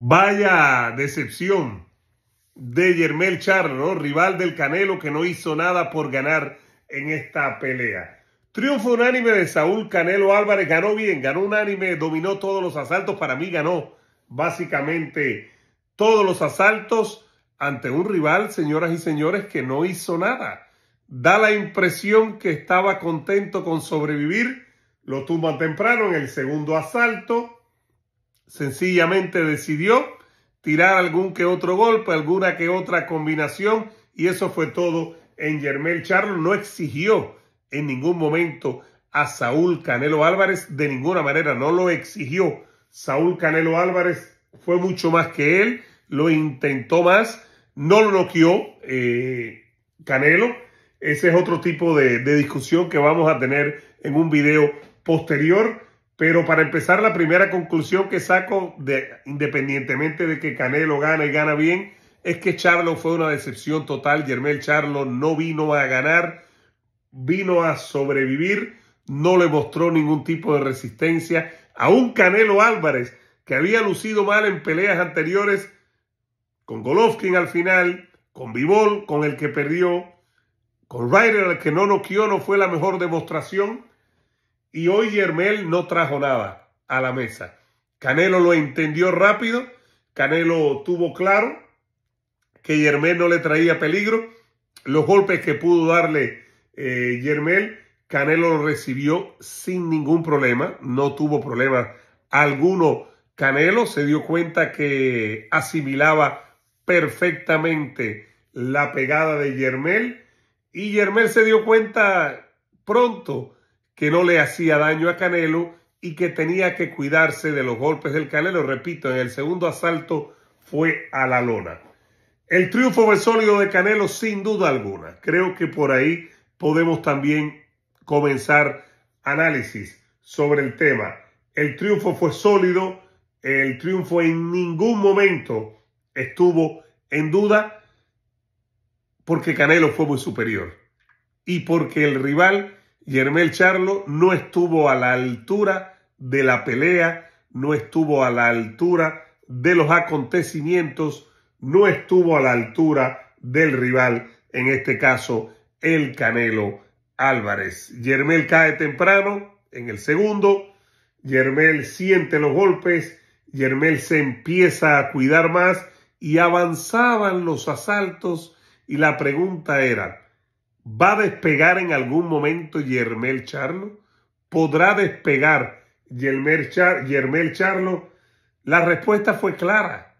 Vaya decepción de Yermel Charlo, rival del Canelo que no hizo nada por ganar en esta pelea. Triunfo unánime de Saúl Canelo Álvarez, ganó bien, ganó unánime, dominó todos los asaltos, para mí ganó básicamente todos los asaltos ante un rival, señoras y señores, que no hizo nada. Da la impresión que estaba contento con sobrevivir, lo tumban temprano en el segundo asalto sencillamente decidió tirar algún que otro golpe, alguna que otra combinación y eso fue todo en Yermel Charlo. No exigió en ningún momento a Saúl Canelo Álvarez, de ninguna manera, no lo exigió. Saúl Canelo Álvarez fue mucho más que él, lo intentó más, no lo noqueó eh, Canelo. Ese es otro tipo de, de discusión que vamos a tener en un video posterior. Pero para empezar, la primera conclusión que saco, de, independientemente de que Canelo gana y gana bien, es que Charlo fue una decepción total. Germel Charlo no vino a ganar, vino a sobrevivir, no le mostró ningún tipo de resistencia. A un Canelo Álvarez, que había lucido mal en peleas anteriores, con Golovkin al final, con Vivol, con el que perdió, con Ryder, el que no noqueó, no fue la mejor demostración. Y hoy Yermel no trajo nada a la mesa. Canelo lo entendió rápido, Canelo tuvo claro que Yermel no le traía peligro. Los golpes que pudo darle Yermel, eh, Canelo lo recibió sin ningún problema, no tuvo problema alguno. Canelo se dio cuenta que asimilaba perfectamente la pegada de Yermel y Yermel se dio cuenta pronto que no le hacía daño a Canelo y que tenía que cuidarse de los golpes del Canelo. Repito, en el segundo asalto fue a la lona. El triunfo fue sólido de Canelo sin duda alguna. Creo que por ahí podemos también comenzar análisis sobre el tema. El triunfo fue sólido, el triunfo en ningún momento estuvo en duda porque Canelo fue muy superior y porque el rival Yermel Charlo no estuvo a la altura de la pelea, no estuvo a la altura de los acontecimientos, no estuvo a la altura del rival, en este caso el Canelo Álvarez. Yermel cae temprano en el segundo, Yermel siente los golpes, Yermel se empieza a cuidar más y avanzaban los asaltos y la pregunta era, ¿Va a despegar en algún momento Yermel Charlo? ¿Podrá despegar Yermel, Charlo? La respuesta fue clara.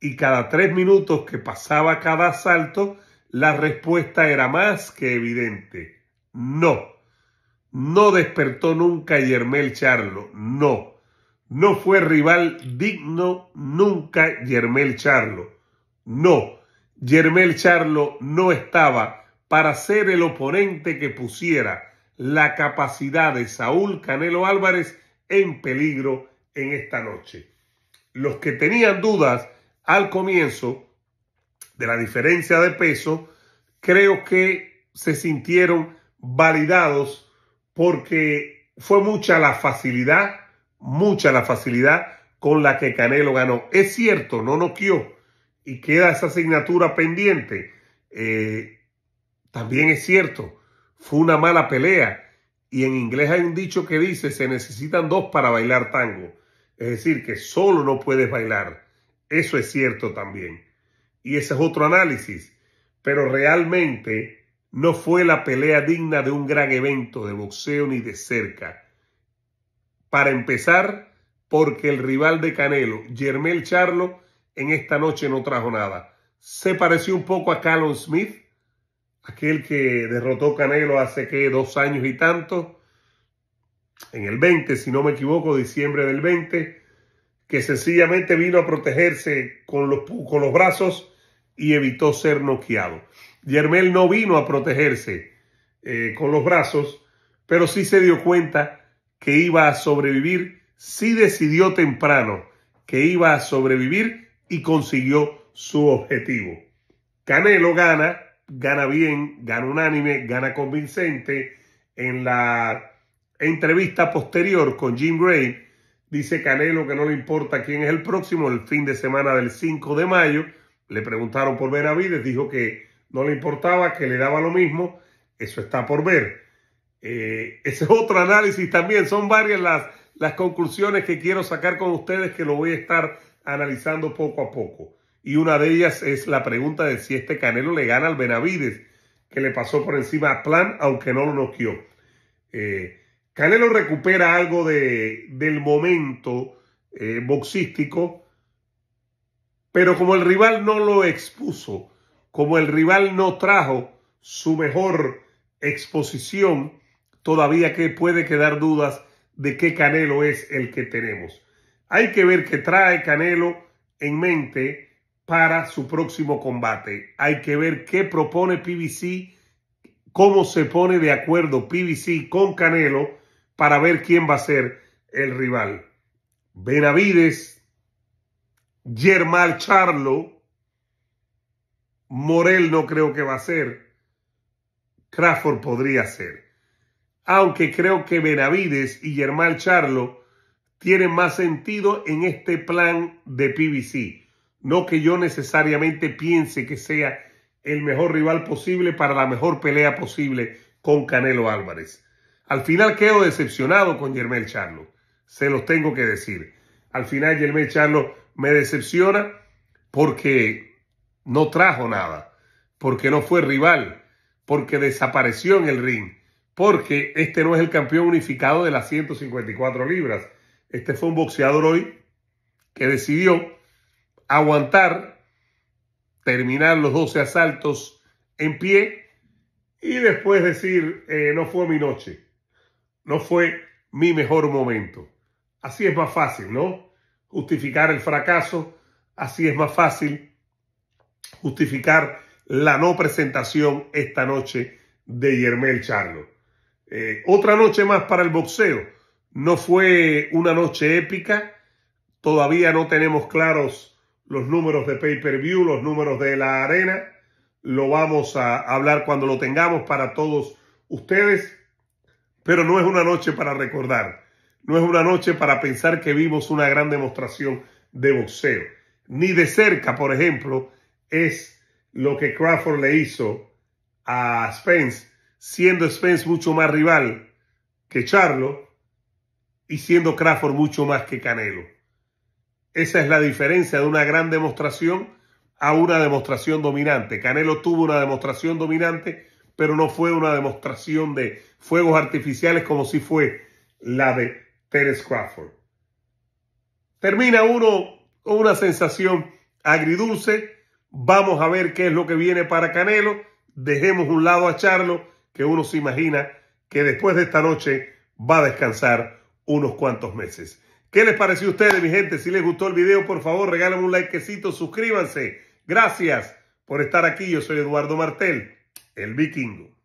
Y cada tres minutos que pasaba cada asalto, la respuesta era más que evidente. No. No despertó nunca Yermel Charlo. No. No fue rival digno nunca Yermel Charlo. No. Yermel Charlo no estaba para ser el oponente que pusiera la capacidad de Saúl Canelo Álvarez en peligro en esta noche. Los que tenían dudas al comienzo de la diferencia de peso, creo que se sintieron validados porque fue mucha la facilidad, mucha la facilidad con la que Canelo ganó. Es cierto, no noqueó y queda esa asignatura pendiente. Eh, también es cierto, fue una mala pelea y en inglés hay un dicho que dice se necesitan dos para bailar tango. Es decir, que solo no puedes bailar. Eso es cierto también. Y ese es otro análisis. Pero realmente no fue la pelea digna de un gran evento de boxeo ni de cerca. Para empezar, porque el rival de Canelo, Germel Charlo, en esta noche no trajo nada. Se pareció un poco a Callum Smith, aquel que derrotó Canelo hace que dos años y tanto, en el 20, si no me equivoco, diciembre del 20, que sencillamente vino a protegerse con los, con los brazos y evitó ser noqueado. Yermel no vino a protegerse eh, con los brazos, pero sí se dio cuenta que iba a sobrevivir, sí decidió temprano que iba a sobrevivir y consiguió su objetivo. Canelo gana gana bien, gana unánime, gana convincente. En la entrevista posterior con Jim Gray, dice Canelo que no le importa quién es el próximo, el fin de semana del 5 de mayo. Le preguntaron por Benavides, dijo que no le importaba, que le daba lo mismo. Eso está por ver. Eh, ese es otro análisis también. Son varias las, las conclusiones que quiero sacar con ustedes que lo voy a estar analizando poco a poco y una de ellas es la pregunta de si este Canelo le gana al Benavides, que le pasó por encima a Plan, aunque no lo noqueó. Eh, Canelo recupera algo de, del momento eh, boxístico, pero como el rival no lo expuso, como el rival no trajo su mejor exposición, todavía que puede quedar dudas de qué Canelo es el que tenemos. Hay que ver qué trae Canelo en mente para su próximo combate. Hay que ver qué propone PBC, cómo se pone de acuerdo PBC con Canelo para ver quién va a ser el rival. Benavides, Germán Charlo, Morel no creo que va a ser, Crawford podría ser. Aunque creo que Benavides y Germán Charlo tienen más sentido en este plan de PBC no que yo necesariamente piense que sea el mejor rival posible para la mejor pelea posible con Canelo Álvarez. Al final quedo decepcionado con Germel Charlo. Se los tengo que decir. Al final Germel Charlo me decepciona porque no trajo nada, porque no fue rival, porque desapareció en el ring, porque este no es el campeón unificado de las 154 libras. Este fue un boxeador hoy que decidió aguantar, terminar los 12 asaltos en pie y después decir, eh, no fue mi noche, no fue mi mejor momento. Así es más fácil, ¿no? Justificar el fracaso, así es más fácil justificar la no presentación esta noche de Yermel Charlo. Eh, otra noche más para el boxeo. No fue una noche épica. Todavía no tenemos claros los números de pay-per-view, los números de la arena. Lo vamos a hablar cuando lo tengamos para todos ustedes. Pero no es una noche para recordar. No es una noche para pensar que vimos una gran demostración de boxeo. Ni de cerca, por ejemplo, es lo que Crawford le hizo a Spence, siendo Spence mucho más rival que Charlo y siendo Crawford mucho más que Canelo. Esa es la diferencia de una gran demostración a una demostración dominante. Canelo tuvo una demostración dominante, pero no fue una demostración de fuegos artificiales como si fue la de Terence Crawford. Termina uno con una sensación agridulce. Vamos a ver qué es lo que viene para Canelo. Dejemos un lado a Charlo, que uno se imagina que después de esta noche va a descansar unos cuantos meses. ¿Qué les pareció a ustedes, mi gente? Si les gustó el video, por favor, regálenme un likecito, suscríbanse. Gracias por estar aquí. Yo soy Eduardo Martel, el vikingo.